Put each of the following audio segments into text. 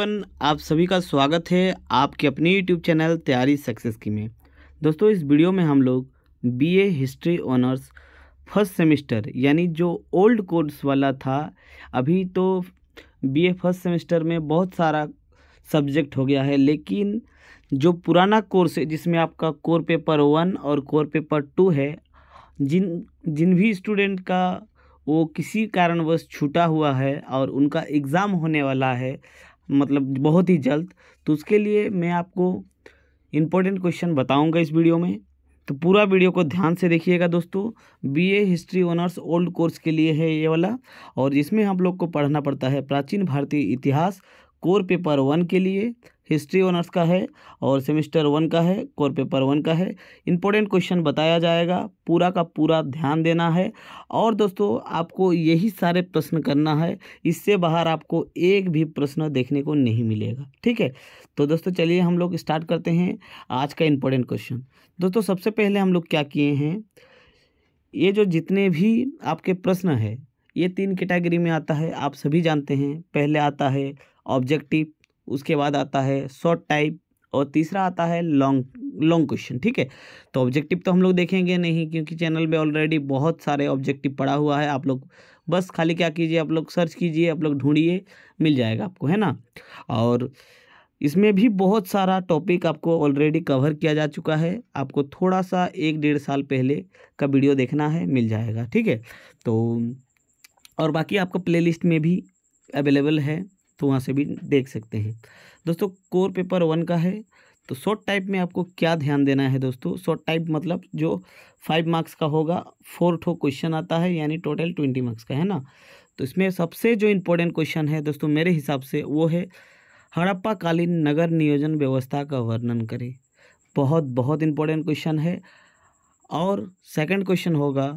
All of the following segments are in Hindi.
आप सभी का स्वागत है आपके अपने यूट्यूब चैनल तैयारी सक्सेस की में दोस्तों इस वीडियो में हम लोग ए हिस्ट्री ऑनर्स फर्स्ट सेमेस्टर यानी जो ओल्ड कोर्स वाला था अभी तो ए फर्स्ट सेमेस्टर में बहुत सारा सब्जेक्ट हो गया है लेकिन जो पुराना कोर्स है जिसमें आपका कोर पेपर वन और कोर पेपर टू है जिन जिन भी स्टूडेंट का वो किसी कारणवश छूटा हुआ है और उनका एग्ज़ाम होने वाला है मतलब बहुत ही जल्द तो उसके लिए मैं आपको इम्पोर्टेंट क्वेश्चन बताऊंगा इस वीडियो में तो पूरा वीडियो को ध्यान से देखिएगा दोस्तों BA history honours old course के लिए है ये वाला और इसमें हम लोग को पढ़ना पड़ता है प्राचीन भारतीय इतिहास कोर पेपर वन के लिए हिस्ट्री ऑनर्स का है और सेमिस्टर वन का है कोर पेपर वन का है इंपॉर्टेंट क्वेश्चन बताया जाएगा पूरा का पूरा ध्यान देना है और दोस्तों आपको यही सारे प्रश्न करना है इससे बाहर आपको एक भी प्रश्न देखने को नहीं मिलेगा ठीक है तो दोस्तों चलिए हम लोग स्टार्ट करते हैं आज का इम्पोर्टेंट क्वेश्चन दोस्तों सबसे पहले हम लोग क्या किए हैं ये जो जितने भी आपके प्रश्न है ये तीन कैटेगरी में आता है आप सभी जानते हैं पहले आता है ऑब्जेक्टिव उसके बाद आता है शॉर्ट टाइप और तीसरा आता है लॉन्ग लॉन्ग क्वेश्चन ठीक है तो ऑब्जेक्टिव तो हम लोग देखेंगे नहीं क्योंकि चैनल में ऑलरेडी बहुत सारे ऑब्जेक्टिव पड़ा हुआ है आप लोग बस खाली क्या कीजिए आप लोग सर्च कीजिए आप लोग ढूंढिए मिल जाएगा आपको है ना और इसमें भी बहुत सारा टॉपिक आपको ऑलरेडी कवर किया जा चुका है आपको थोड़ा सा एक डेढ़ साल पहले का वीडियो देखना है मिल जाएगा ठीक है तो और बाकी आपको प्लेलिस्ट में भी अवेलेबल है तो वहाँ से भी देख सकते हैं दोस्तों कोर पेपर वन का है तो शॉर्ट टाइप में आपको क्या ध्यान देना है दोस्तों शॉर्ट टाइप मतलब जो फाइव मार्क्स का होगा फोर ठो क्वेश्चन आता है यानी टोटल ट्वेंटी मार्क्स का है ना तो इसमें सबसे जो इम्पोर्टेंट क्वेश्चन है दोस्तों मेरे हिसाब से वो है हड़प्पा कालीन नगर नियोजन व्यवस्था का वर्णन करें बहुत बहुत इम्पोर्टेंट क्वेश्चन है और सेकंड क्वेश्चन होगा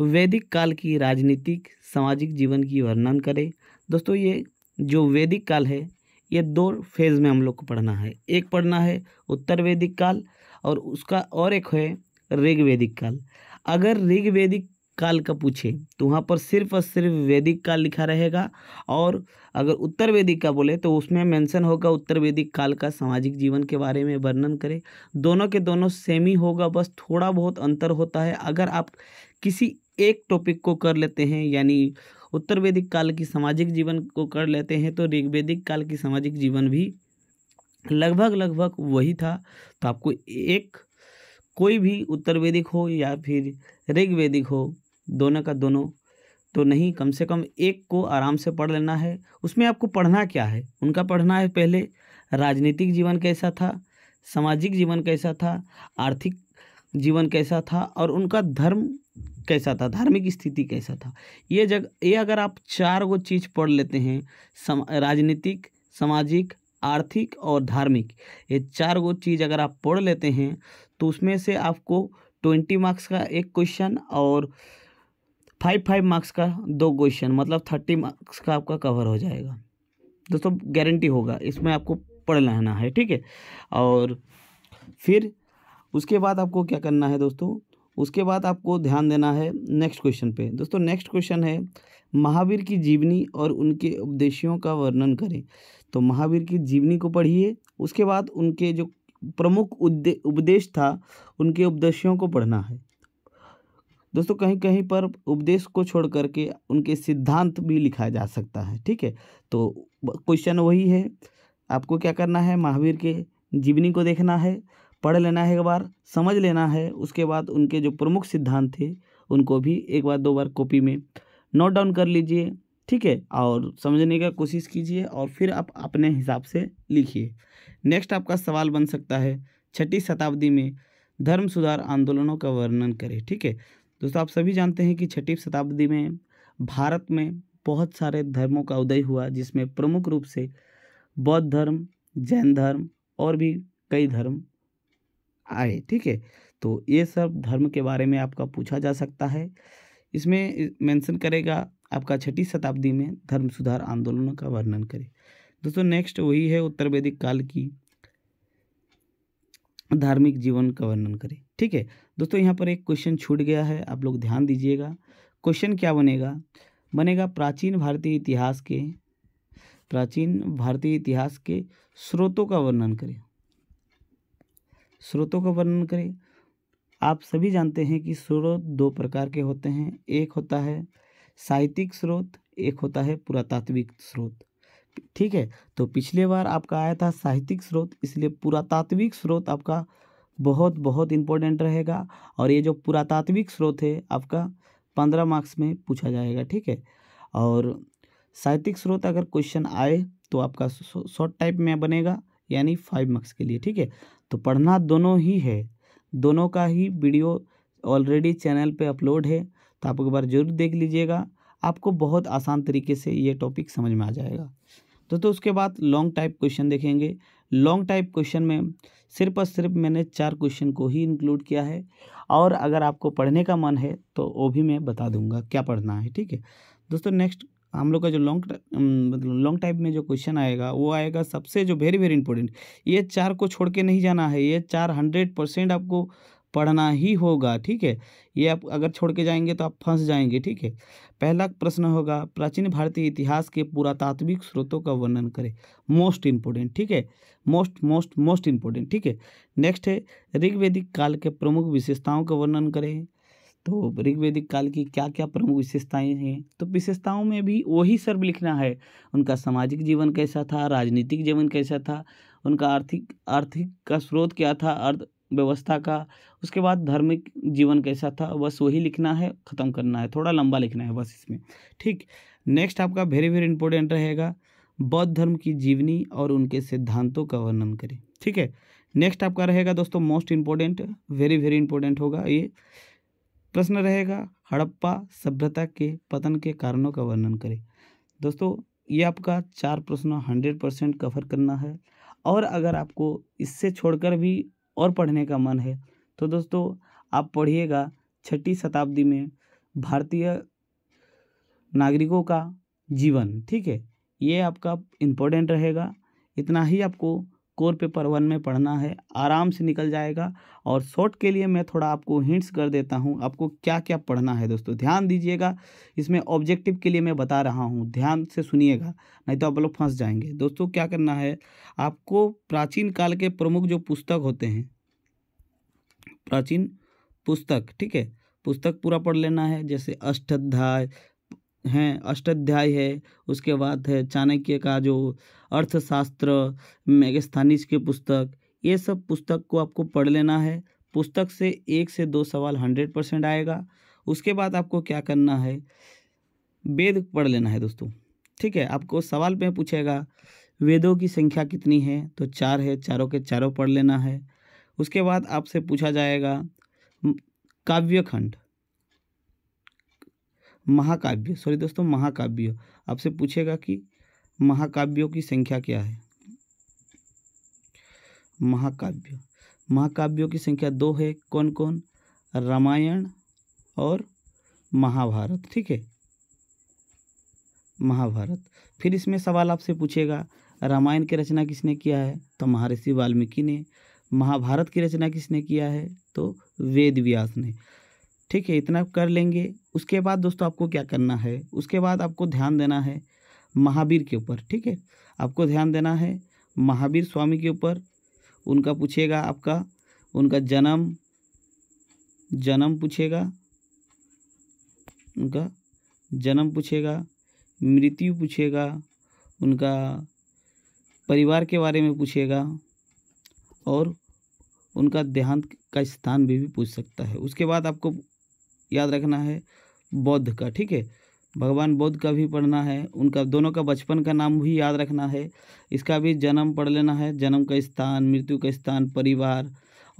वैदिक काल की राजनीतिक सामाजिक जीवन की वर्णन करें दोस्तों ये जो वैदिक काल है ये दो फेज़ में हम लोग को पढ़ना है एक पढ़ना है उत्तर वैदिक काल और उसका और एक है ऋग वैदिक काल अगर ऋग वैदिक काल का पूछे तो वहाँ पर सिर्फ और सिर्फ वैदिक काल लिखा रहेगा और अगर उत्तर वैदिक का बोले तो उसमें मेंशन होगा उत्तर वैदिक काल का सामाजिक जीवन के बारे में वर्णन करें दोनों के दोनों सेम ही होगा बस थोड़ा बहुत अंतर होता है अगर आप किसी एक टॉपिक को कर लेते हैं यानी उत्तर वैदिक काल की सामाजिक जीवन को कर लेते हैं तो ऋग्वेदिक काल की सामाजिक जीवन भी लगभग लगभग वही था तो आपको एक कोई भी उत्तर वैदिक हो या फिर ऋग्वेदिक हो दोनों का दोनों तो नहीं कम से कम एक को आराम से पढ़ लेना है उसमें आपको पढ़ना क्या है उनका पढ़ना है पहले राजनीतिक जीवन कैसा था सामाजिक जीवन कैसा था आर्थिक जीवन कैसा था और उनका धर्म कैसा था धार्मिक स्थिति कैसा था ये जग ये अगर आप चार गो चीज़ पढ़ लेते हैं सम राजनीतिक सामाजिक आर्थिक और धार्मिक ये चार गो चीज़ अगर आप पढ़ लेते हैं तो उसमें से आपको ट्वेंटी मार्क्स का एक क्वेश्चन और फाइव फाइव मार्क्स का दो क्वेश्चन मतलब थर्टी मार्क्स का आपका कवर हो जाएगा दोस्तों गारंटी होगा इसमें आपको पढ़ लेना है ठीक है और फिर उसके बाद आपको क्या करना है दोस्तों उसके बाद आपको ध्यान देना है नेक्स्ट क्वेश्चन पे दोस्तों नेक्स्ट क्वेश्चन है महावीर की जीवनी और उनके उपदेशियों का वर्णन करें तो महावीर की जीवनी को पढ़िए उसके बाद उनके जो प्रमुख उपदेश था उनके उपदेशियों को पढ़ना है दोस्तों कहीं कहीं पर उपदेश को छोड़ करके उनके सिद्धांत भी लिखा जा सकता है ठीक है तो क्वेश्चन वही है आपको क्या करना है महावीर के जीवनी को देखना है पढ़ लेना है एक बार समझ लेना है उसके बाद उनके जो प्रमुख सिद्धांत थे उनको भी एक बार दो बार कॉपी में नोट डाउन कर लीजिए ठीक है और समझने का कोशिश कीजिए और फिर आप अपने हिसाब से लिखिए नेक्स्ट आपका सवाल बन सकता है छठी शताब्दी में धर्म सुधार आंदोलनों का वर्णन करें ठीक है दोस्तों आप सभी जानते हैं कि छठी शताब्दी में भारत में बहुत सारे धर्मों का उदय हुआ जिसमें प्रमुख रूप से बौद्ध धर्म जैन धर्म और भी कई धर्म आए ठीक है तो ये सब धर्म के बारे में आपका पूछा जा सकता है इसमें मेंशन करेगा आपका छठी शताब्दी में धर्म सुधार आंदोलनों का वर्णन करें दोस्तों नेक्स्ट वही है उत्तर वैदिक काल की धार्मिक जीवन का वर्णन करें ठीक है दोस्तों यहाँ पर एक क्वेश्चन छूट गया है आप लोग ध्यान दीजिएगा क्वेश्चन क्या बनेगा बनेगा प्राचीन भारतीय इतिहास के प्राचीन भारतीय इतिहास के स्रोतों का वर्णन करें स्रोतों का वर्णन करें आप सभी जानते हैं कि स्रोत दो प्रकार के होते हैं एक होता है साहित्यिक स्रोत एक होता है पुरातात्विक स्रोत ठीक है तो पिछले बार आपका आया था साहित्यिक स्रोत इसलिए पुरातात्विक स्रोत आपका बहुत बहुत इम्पोर्टेंट रहेगा और ये जो पुरातात्विक स्रोत है आपका पंद्रह मार्क्स में पूछा जाएगा ठीक है और साहित्यिक स्रोत अगर क्वेश्चन आए तो आपका शॉर्ट टाइप में बनेगा यानी फाइव मार्क्स के लिए ठीक है तो पढ़ना दोनों ही है दोनों का ही वीडियो ऑलरेडी चैनल पे अपलोड है तो आप एक बार जरूर देख लीजिएगा आपको बहुत आसान तरीके से ये टॉपिक समझ में आ जाएगा तो तो उसके बाद लॉन्ग टाइप क्वेश्चन देखेंगे लॉन्ग टाइप क्वेश्चन में सिर्फ और सिर्फ मैंने चार क्वेश्चन को ही इंक्लूड किया है और अगर आपको पढ़ने का मन है तो वो भी मैं बता दूंगा क्या पढ़ना है ठीक है दोस्तों नेक्स्ट हम लोग का जो लॉन्ग मतलब लॉन्ग टाइप में जो क्वेश्चन आएगा वो आएगा सबसे जो वेरी वेरी इंपॉर्टेंट ये चार को छोड़ के नहीं जाना है ये चार हंड्रेड परसेंट आपको पढ़ना ही होगा ठीक है ये आप अगर छोड़ के जाएंगे तो आप फंस जाएंगे ठीक है पहला प्रश्न होगा प्राचीन भारतीय इतिहास के पुरातात्विक स्रोतों का वर्णन करें मोस्ट इम्पोर्टेंट ठीक है मोस्ट मोस्ट मोस्ट इम्पोर्टेंट ठीक है नेक्स्ट है ऋग्वेदिक काल के प्रमुख विशेषताओं का वर्णन करें तो ऋग्वेदिक काल की क्या क्या प्रमुख विशेषताएं हैं तो विशेषताओं में भी वही सर्व लिखना है उनका सामाजिक जीवन कैसा था राजनीतिक जीवन कैसा था उनका आर्थिक आर्थिक का स्रोत क्या था अर्थव्यवस्था का उसके बाद धार्मिक जीवन कैसा था बस वही लिखना है ख़त्म करना है थोड़ा लंबा लिखना है बस इसमें ठीक नेक्स्ट आपका वेरी वेरी इंपॉर्टेंट रहेगा बौद्ध धर्म की जीवनी और उनके सिद्धांतों का वर्णन करें ठीक है नेक्स्ट आपका रहेगा दोस्तों most important very very important होगा ये प्रश्न रहेगा हड़प्पा सभ्यता के पतन के कारणों का वर्णन करें दोस्तों ये आपका चार प्रश्न हंड्रेड परसेंट कवर करना है और अगर आपको इससे छोड़कर भी और पढ़ने का मन है तो दोस्तों आप पढ़िएगा छठी शताब्दी में भारतीय नागरिकों का जीवन ठीक है ये आपका इम्पोर्टेंट रहेगा इतना ही आपको कोर पेपर वन में पढ़ना है आराम से निकल जाएगा और शॉर्ट के लिए मैं थोड़ा आपको हिंट्स कर देता हूँ आपको क्या क्या पढ़ना है दोस्तों ध्यान दीजिएगा इसमें ऑब्जेक्टिव के लिए मैं बता रहा हूँ ध्यान से सुनिएगा नहीं तो आप लोग फंस जाएंगे दोस्तों क्या करना है आपको प्राचीन काल के प्रमुख जो पुस्तक होते हैं प्राचीन पुस्तक ठीक है पुस्तक पूरा पढ़ लेना है जैसे अष्टाध्याय हैं अष्टाध्याय है उसके बाद है चाणक्य का जो अर्थशास्त्र मेगस्थानीज की पुस्तक ये सब पुस्तक को आपको पढ़ लेना है पुस्तक से एक से दो सवाल हंड्रेड परसेंट आएगा उसके बाद आपको क्या करना है वेद पढ़ लेना है दोस्तों ठीक है आपको सवाल पे पूछेगा वेदों की संख्या कितनी है तो चार है चारों के चारों पढ़ लेना है उसके बाद आपसे पूछा जाएगा काव्य खंड महाकाव्य सॉरी दोस्तों महाकाव्य आपसे पूछेगा कि महाकाव्यों की संख्या क्या है महाकाव्य महाकाव्यों की संख्या दो है कौन कौन रामायण और महाभारत ठीक है महाभारत फिर इसमें सवाल आपसे पूछेगा रामायण की रचना किसने किया है तो महर्षि वाल्मीकि ने महाभारत की रचना किसने किया है तो वेद व्यास ने ठीक है इतना कर लेंगे उसके बाद दोस्तों आपको क्या करना है उसके बाद आपको ध्यान देना है महावीर के ऊपर ठीक है आपको ध्यान देना है महावीर स्वामी के ऊपर उनका पूछेगा आपका उनका जन्म जन्म पूछेगा उनका जन्म पूछेगा मृत्यु पूछेगा उनका परिवार के बारे में पूछेगा और उनका देहांत का स्थान भी, भी पूछ सकता है उसके बाद आपको याद रखना है बौद्ध का ठीक है भगवान बौद्ध का भी पढ़ना है उनका दोनों का बचपन का नाम भी याद रखना है इसका भी जन्म पढ़ लेना है जन्म का स्थान मृत्यु का स्थान परिवार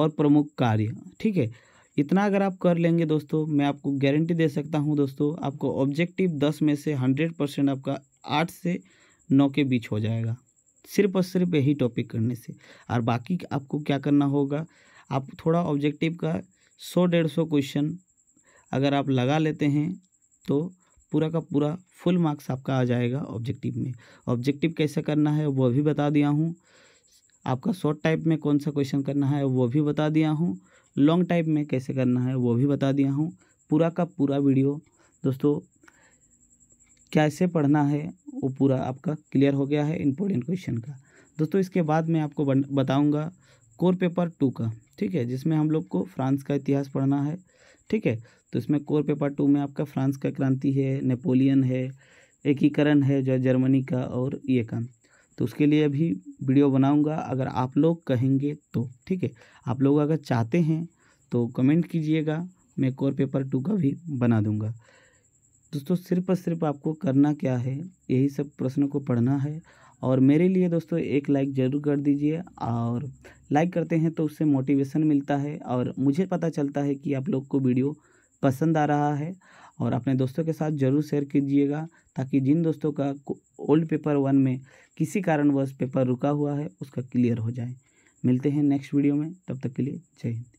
और प्रमुख कार्य ठीक है इतना अगर आप कर लेंगे दोस्तों मैं आपको गारंटी दे सकता हूं दोस्तों आपको ऑब्जेक्टिव दस में से हंड्रेड परसेंट आपका आठ से नौ के बीच हो जाएगा सिर्फ और सिर्फ यही टॉपिक करने से और बाकी आपको क्या करना होगा आप थोड़ा ऑब्जेक्टिव का सौ डेढ़ सौ क्वेश्चन अगर आप लगा लेते हैं तो पूरा का पूरा फुल मार्क्स आपका आ जाएगा ऑब्जेक्टिव में ऑब्जेक्टिव कैसे करना है वो भी बता दिया हूँ आपका शॉर्ट टाइप में कौन सा क्वेश्चन करना है वो भी बता दिया हूँ लॉन्ग टाइप में कैसे करना है वो भी बता दिया हूँ पूरा का पूरा वीडियो दोस्तों कैसे पढ़ना है वो पूरा आपका क्लियर हो गया है इम्पोर्टेंट क्वेश्चन का दोस्तों इसके बाद मैं आपको बताऊँगा कोर पेपर टू का ठीक है जिसमें हम लोग को फ्रांस का इतिहास पढ़ना है ठीक है तो इसमें कोर पेपर टू में आपका फ्रांस का क्रांति है नेपोलियन है एकीकरण है जो जर्मनी का और ये काम तो उसके लिए अभी वीडियो बनाऊंगा अगर आप लोग कहेंगे तो ठीक है आप लोग अगर चाहते हैं तो कमेंट कीजिएगा मैं कोर पेपर टू का भी बना दूंगा दोस्तों सिर्फ और सिर्फ आपको करना क्या है यही सब प्रश्नों को पढ़ना है और मेरे लिए दोस्तों एक लाइक ज़रूर कर दीजिए और लाइक करते हैं तो उससे मोटिवेशन मिलता है और मुझे पता चलता है कि आप लोग को वीडियो पसंद आ रहा है और अपने दोस्तों के साथ ज़रूर शेयर कीजिएगा ताकि जिन दोस्तों का ओल्ड पेपर वन में किसी कारणवश पेपर रुका हुआ है उसका क्लियर हो जाए मिलते हैं नेक्स्ट वीडियो में तब तक के लिए जय हिंद